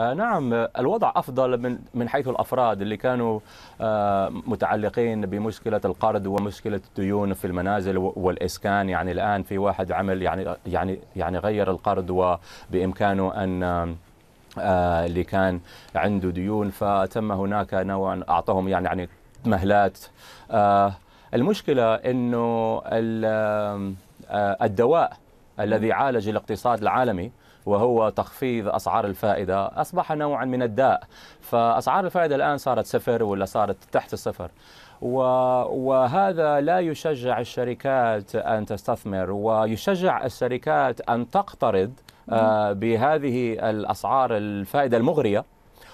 آه، نعم الوضع افضل من من حيث الافراد اللي كانوا آه، متعلقين بمشكله القرض ومشكله الديون في المنازل والاسكان يعني الان في واحد عمل يعني يعني يعني غير القرض وبامكانه ان آه، اللي كان عنده ديون فتم هناك نوعا اعطاهم يعني يعني مهلات المشكله انه الدواء الذي عالج الاقتصاد العالمي وهو تخفيض أسعار الفائدة أصبح نوعا من الداء فأسعار الفائدة الآن صارت صفر ولا صارت تحت الصفر وهذا لا يشجع الشركات أن تستثمر ويشجع الشركات أن تقترض آه، بهذه الأسعار الفائدة المغرية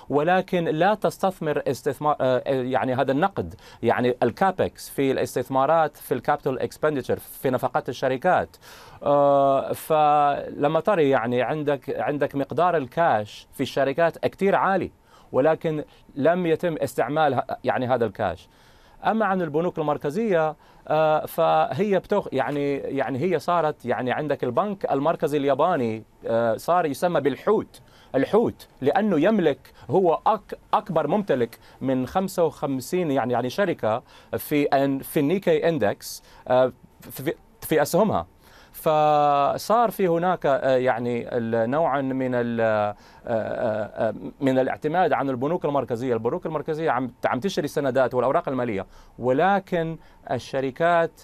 ولكن لا تستثمر استثمار آه، آه، يعني هذا النقد يعني الكابكس في الاستثمارات في الكابيتال اكسبنديتشر في نفقات الشركات آه، فلما ترى يعني عندك عندك مقدار الكاش في الشركات كثير عالي ولكن لم يتم استعمال يعني هذا الكاش اما عن البنوك المركزيه آه، فهي بتخ يعني يعني هي صارت يعني عندك البنك المركزي الياباني آه، صار يسمى بالحوت الحوت لانه يملك هو أك اكبر ممتلك من 55 يعني يعني شركه في في النيكي اندكس آه، في, في اسهمها فصار في هناك آه، يعني نوعا من آه، آه، من الاعتماد عن البنوك المركزيه، البنوك المركزيه عم عم تشتري السندات والاوراق الماليه، ولكن الشركات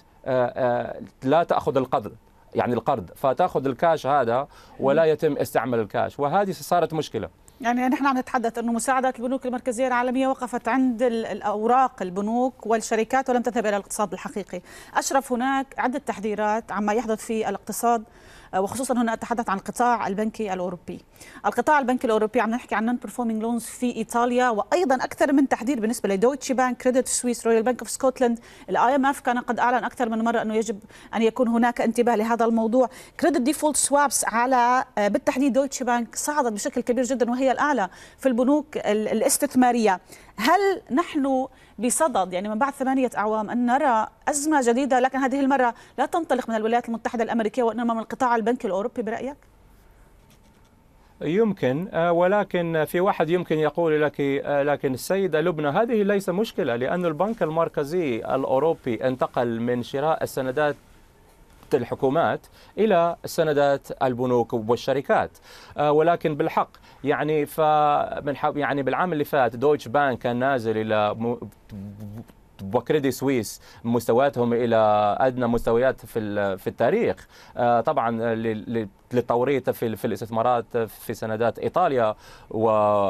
لا تاخذ القرض يعني القرض فتاخذ الكاش هذا ولا يتم استعمال الكاش وهذه صارت مشكله يعني نحن عم نتحدث انه مساعدات البنوك المركزيه العالميه وقفت عند الاوراق البنوك والشركات ولم تذهب الى الاقتصاد الحقيقي. اشرف هناك عده تحذيرات عما يحدث في الاقتصاد وخصوصا هنا اتحدث عن القطاع البنكي الاوروبي القطاع البنكي الاوروبي عم نحكي عن نون بيرفورمينج لونز في ايطاليا وايضا اكثر من تحذير بالنسبه لدويتش بانك كريدت سويس رويال بنك اوف سكوتلاند الاي ام اف كان قد اعلن اكثر من مره انه يجب ان يكون هناك انتباه لهذا الموضوع كريدت ديفولت سوابس على آه، بالتحديد دويتش بانك صعدت بشكل كبير جدا وهي الاعلى في البنوك الاستثماريه هل نحن بصدد يعني من بعد ثمانية أعوام أن نرى أزمة جديدة لكن هذه المرة لا تنطلق من الولايات المتحدة الأمريكية وإنما من القطاع البنكي الأوروبي برأيك؟ يمكن آه، ولكن في واحد يمكن يقول لك آه، لكن السيدة لبنى هذه ليس مشكلة لأن البنك المركزي الأوروبي انتقل من شراء السندات الحكومات إلى سندات البنوك والشركات آه، ولكن بالحق يعني فمن يعني بالعام اللي فات دويتش بانك كان نازل الى م... وكريدي سويس مستوياتهم الى ادنى مستويات في في التاريخ آه، طبعا للتوريط في في الاستثمارات في سندات ايطاليا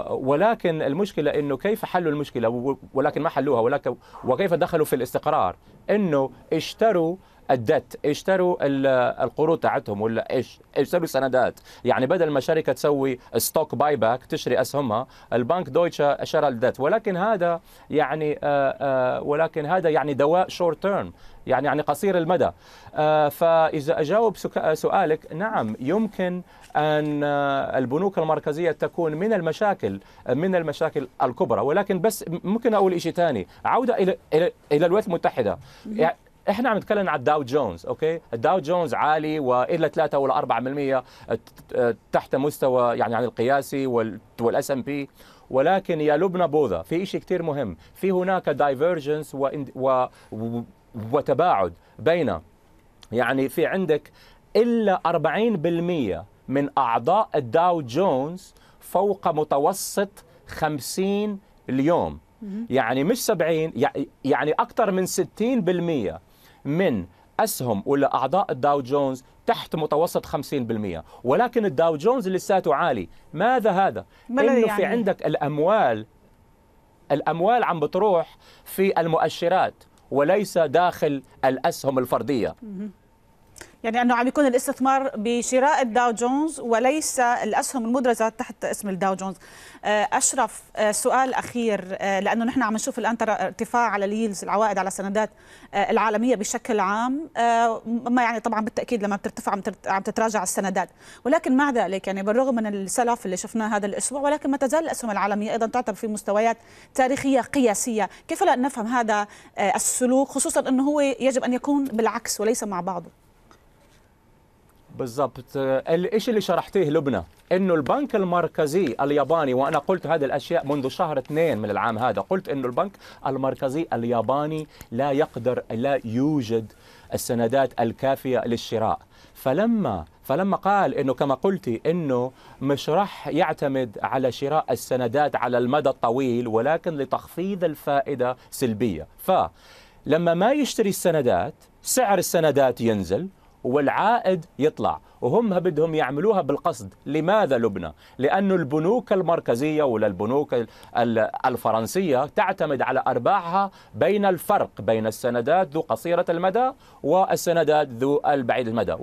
ولكن المشكله انه كيف حلوا المشكله ولكن ما حلوها ولكن وكيف دخلوا في الاستقرار انه اشتروا الدت اشتروا القروض تاعتهم ولا ايش اشتروا سندات يعني بدل ما شركه تسوي ستوك باي باك تشتري اسهمها البنك دويتشا شرى الدت ولكن هذا يعني آه، آه، ولكن هذا يعني دواء شورت تيرم يعني يعني قصير المدى آه، فاذا اجاوب سؤالك نعم يمكن ان البنوك المركزيه تكون من المشاكل من المشاكل الكبرى ولكن بس ممكن اقول شيء ثاني عوده الى الى الولايات المتحده احنا عم نتكلم على الداو جونز اوكي الداو جونز عالي والى 3 ولا 4% تحت مستوى يعني عن القياسي والاس ام بي ولكن يا لبنى بوذا في شيء كثير مهم في هناك دايفرجنس و... و... وتباعد بين يعني في عندك الا 40% من اعضاء الداو جونز فوق متوسط 50 اليوم يعني مش 70 يعني اكثر من 60% من اسهم ولا اعضاء الداو جونز تحت متوسط 50% ولكن الداو جونز لساته عالي ماذا هذا ما انه يعني؟ في عندك الاموال الاموال عم بتروح في المؤشرات وليس داخل الاسهم الفرديه يعني انه عم يكون الاستثمار بشراء الداو جونز وليس الاسهم المدرجه تحت اسم الداو جونز آه، اشرف آه، سؤال اخير آه، لانه نحن عم نشوف الان ترى ارتفاع على اليلز العوائد على السندات العالميه بشكل عام ما يعني طبعا بالتاكيد لما بترتفع عم تتراجع السندات ولكن مع ذلك يعني بالرغم من السلف اللي شفناه هذا الاسبوع ولكن ما تزال الاسهم العالميه ايضا تعتبر في مستويات تاريخيه قياسيه كيف لا نفهم هذا السلوك خصوصا انه هو يجب ان يكون بالعكس وليس مع بعضه بالضبط آه، الشيء اللي شرحتيه لبنى انه البنك المركزي الياباني وانا قلت هذه الاشياء منذ شهر اثنين من العام هذا قلت انه البنك المركزي الياباني لا يقدر لا يوجد السندات الكافيه للشراء فلما فلما قال انه كما قلتي انه مش راح يعتمد على شراء السندات على المدى الطويل ولكن لتخفيض الفائده سلبيه فلما ما يشتري السندات سعر السندات ينزل والعائد يطلع وهم بدهم يعملوها بالقصد لماذا لبنى لأن البنوك المركزية ولا البنوك الفرنسية تعتمد على أرباحها بين الفرق بين السندات ذو قصيرة المدى والسندات ذو البعيد المدى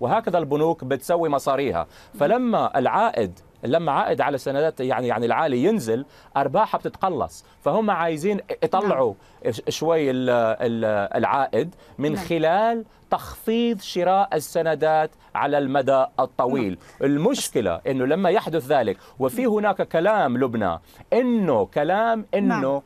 وهكذا البنوك بتسوي مصاريها فلما العائد لما عائد على السندات يعني يعني العالي ينزل ارباحها بتتقلص فهم عايزين يطلعوا نعم. شوي العائد من نعم. خلال تخفيض شراء السندات على المدى الطويل نعم. المشكله انه لما يحدث ذلك وفي هناك كلام لبنى انه كلام انه نعم.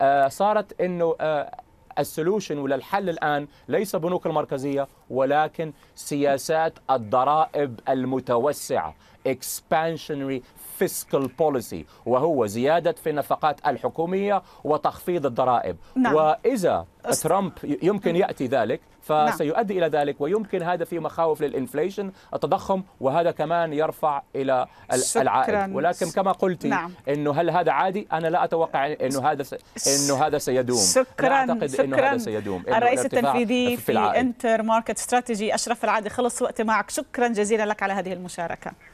آه، صارت انه آه، السولوشن ولا الحل الان ليس بنوك المركزيه ولكن سياسات الضرائب المتوسعه expansionary fiscal policy وهو زيادة في النفقات الحكومية وتخفيض الضرائب نعم. وإذا ترامب يمكن يأتي ذلك نعم. فسيؤدي نعم. إلى ذلك ويمكن هذا في مخاوف للإنفليشن التضخم وهذا كمان يرفع إلى شكراً. العائد ولكن كما قلت نعم. أنه هل هذا عادي أنا لا أتوقع أنه هذا س... أنه هذا سيدوم شكرا لا أعتقد شكرا. أنه هذا سيدوم إنه الرئيس التنفيذي في, في انتر ماركت استراتيجي أشرف العادي خلص وقت معك شكرا جزيلا لك على هذه المشاركة